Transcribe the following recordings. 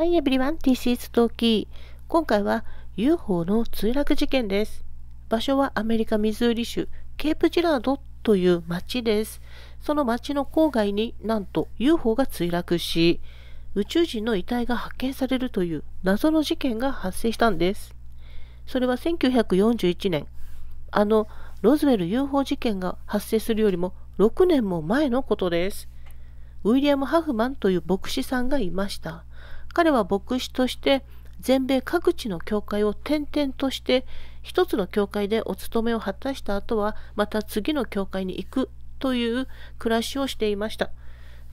Hi everyone, this is Toki. 今回は UFO の墜落事件です。場所はアメリカ・ミズーリ州ケープジラードという町です。その町の郊外になんと UFO が墜落し、宇宙人の遺体が発見されるという謎の事件が発生したんです。それは1941年、あのロズウェル UFO 事件が発生するよりも6年も前のことです。ウィリアム・ハフマンという牧師さんがいました。彼は牧師として全米各地の教会を転々として一つの教会でお勤めを果たした後はまた次の教会に行くという暮らしをしていました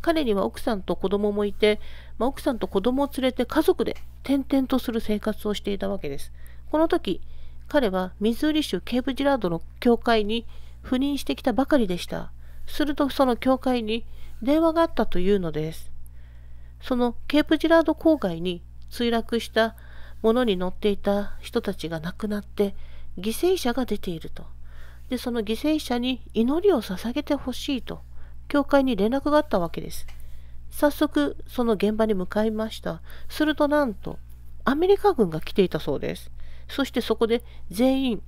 彼には奥さんと子供もいて、まあ、奥さんと子供を連れて家族で転々とする生活をしていたわけですこの時彼はミズーリ州ケーブジラードの教会に赴任してきたばかりでしたするとその教会に電話があったというのですそのケープジラード郊外に墜落したものに乗っていた人たちが亡くなって犠牲者が出ているとでその犠牲者に祈りを捧げてほしいと教会に連絡があったわけです早速その現場に向かいましたするとなんとアメリカ軍が来ていたそうですそしてそこで全員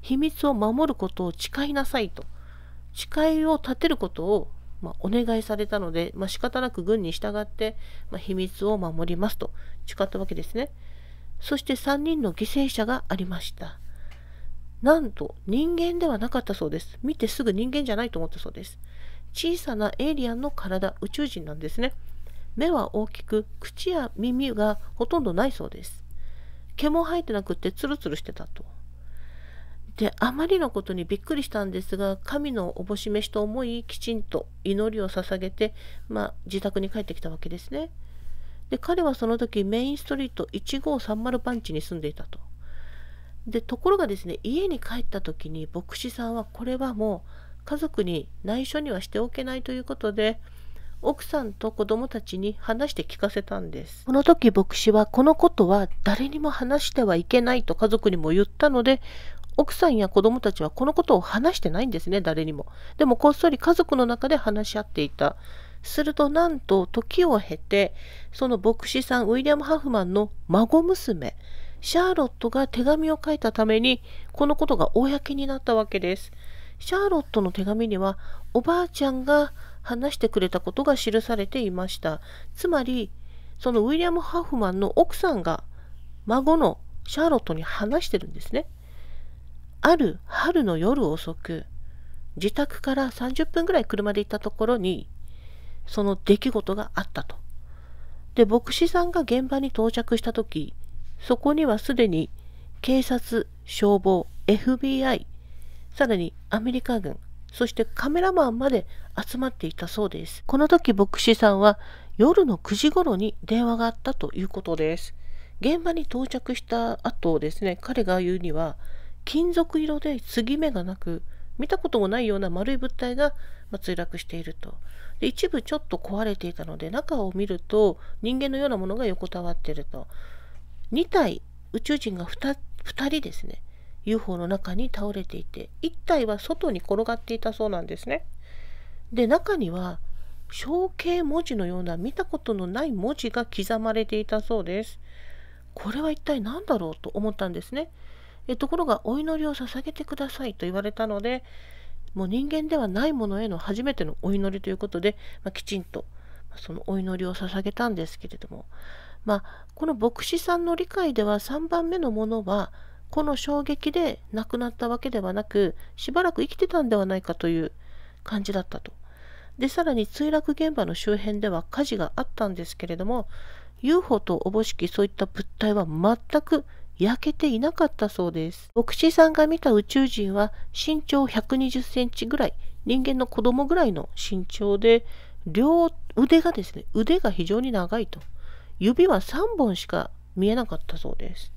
秘密を守ることを誓いなさいと誓いを立てることをまあ、お願いされたので、まあ、仕方なく軍に従って、まあ、秘密を守りますと誓ったわけですね。そして3人の犠牲者がありました。なんと人間ではなかったそうです。見てすぐ人間じゃないと思ったそうです。小さなエイリアンの体、宇宙人なんですね。目は大きく、口や耳がほとんどないそうです。毛も生えてなくってツルツルしてたと。であまりのことにびっくりしたんですが神のおぼしめしと思いきちんと祈りを捧げて、まあ、自宅に帰ってきたわけですねで彼はその時メインストリート1530パンチに住んでいたとでところがですね家に帰った時に牧師さんはこれはもう家族に内緒にはしておけないということで奥さんと子供たちに話して聞かせたんですこの時牧師はこのことは誰にも話してはいけないと家族にも言ったので奥さんや子供たちはこのことを話してないんですね、誰にも。でもこっそり家族の中で話し合っていた。するとなんと時を経て、その牧師さん、ウィリアム・ハフマンの孫娘、シャーロットが手紙を書いたために、このことが公になったわけです。シャーロットの手紙には、おばあちゃんが話してくれたことが記されていました。つまり、そのウィリアム・ハフマンの奥さんが孫のシャーロットに話してるんですね。ある春の夜遅く自宅から30分ぐらい車で行ったところにその出来事があったと。で牧師さんが現場に到着した時そこにはすでに警察消防 FBI さらにアメリカ軍そしてカメラマンまで集まっていたそうですこの時牧師さんは夜の9時頃に電話があったということです現場に到着した後ですね彼が言うには金属色で継ぎ目がなく見たこともないような丸い物体が墜落しているとで一部ちょっと壊れていたので中を見ると人間のようなものが横たわっていると2体宇宙人が 2, 2人ですね UFO の中に倒れていて1体は外に転がっていたそうなんですねで中には象形文字のような見たことのない文字が刻まれていたそうですこれは一体何だろうと思ったんですねえところがお祈りを捧げてくださいと言われたのでもう人間ではないものへの初めてのお祈りということで、まあ、きちんとそのお祈りを捧げたんですけれども、まあ、この牧師さんの理解では3番目のものはこの衝撃で亡くなったわけではなくしばらく生きてたんではないかという感じだったと。でさらに墜落現場の周辺では火事があったんですけれども UFO とおぼしきそういった物体は全く焼けていなかったそうです。牧師さんが見た宇宙人は身長120センチぐらい、人間の子供ぐらいの身長で、両腕がですね、腕が非常に長いと。指は3本しか見えなかったそうです。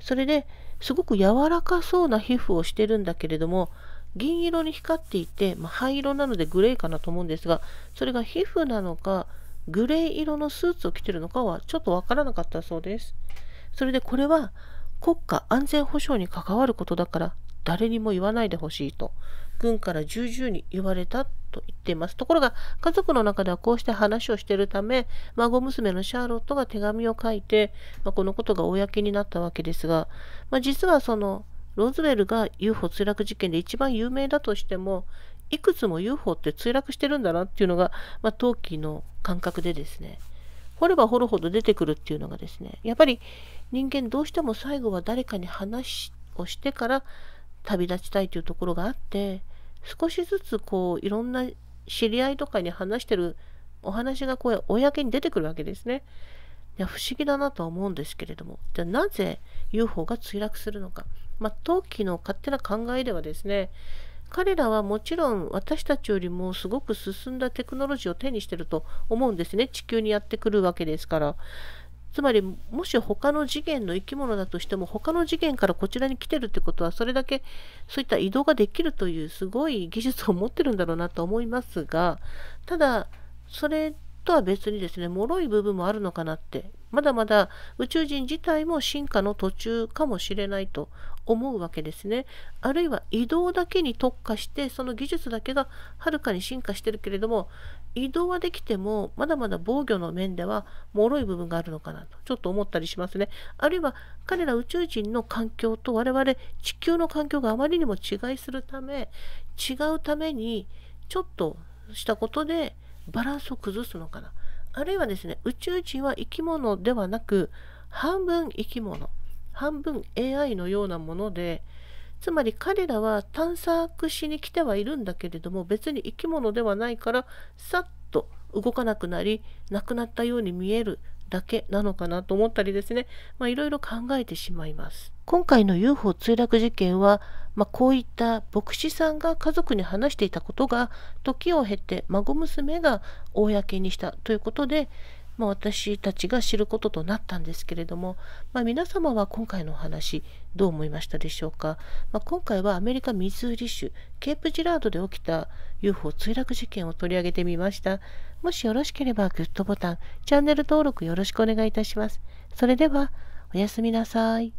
それですごく柔らかそうな皮膚をしてるんだけれども、銀色に光っていて、まあ、灰色なのでグレーかなと思うんですが、それが皮膚なのか、グレー色のスーツを着てるのかはちょっとわからなかったそうです。それでこれは国家安全保障に関わることだから誰にも言わないでほしいと軍から重々に言われたと言っていますところが家族の中ではこうして話をしているため孫娘のシャーロットが手紙を書いて、まあ、このことが公になったわけですが、まあ、実はそのローズウェルが UFO 墜落事件で一番有名だとしてもいくつも UFO って墜落してるんだなっていうのが、まあ、陶器の感覚でですね掘れば掘るほど出てくるっていうのがですねやっぱり人間どうしても最後は誰かに話をしてから旅立ちたいというところがあって少しずつこういろんな知り合いとかに話してるお話がこう公に出てくるわけですね。いや不思議だなとは思うんですけれどもじゃあなぜ UFO が墜落するのか、まあ、の勝手な考えではですね彼らはもちろん私たちよりもすごく進んだテクノロジーを手にしてると思うんですね地球にやってくるわけですからつまりもし他の次元の生き物だとしても他の次元からこちらに来てるってことはそれだけそういった移動ができるというすごい技術を持ってるんだろうなと思いますがただそれとは別にですね脆い部分もあるのかなってまだまだ宇宙人自体も進化の途中かもしれないと思うわけですね。あるいは移動だけに特化してその技術だけがはるかに進化してるけれども移動はできてもまだまだ防御の面では脆い部分があるのかなとちょっと思ったりしますね。あるいは彼ら宇宙人の環境と我々地球の環境があまりにも違いするため違うためにちょっとしたことでバランスを崩すのかな。あるいはですね宇宙人は生き物ではなく半分生き物半分 AI のようなものでつまり彼らは探索しに来てはいるんだけれども別に生き物ではないからさっと動かなくなり亡くなったように見えるだけなのかなと思ったりですね、まあ、いろいろ考えてしまいます。今回の UFO 墜落事件は、まあ、こういった牧師さんが家族に話していたことが時を経て孫娘が公にしたということでまあ、私たちが知ることとなったんですけれども、まあ、皆様は今回のお話どう思いましたでしょうか、まあ、今回はアメリカミズーリ州ケープジラードで起きた UFO 墜落事件を取り上げてみましたもしよろしければグッドボタンチャンネル登録よろしくお願いいたしますそれではおやすみなさい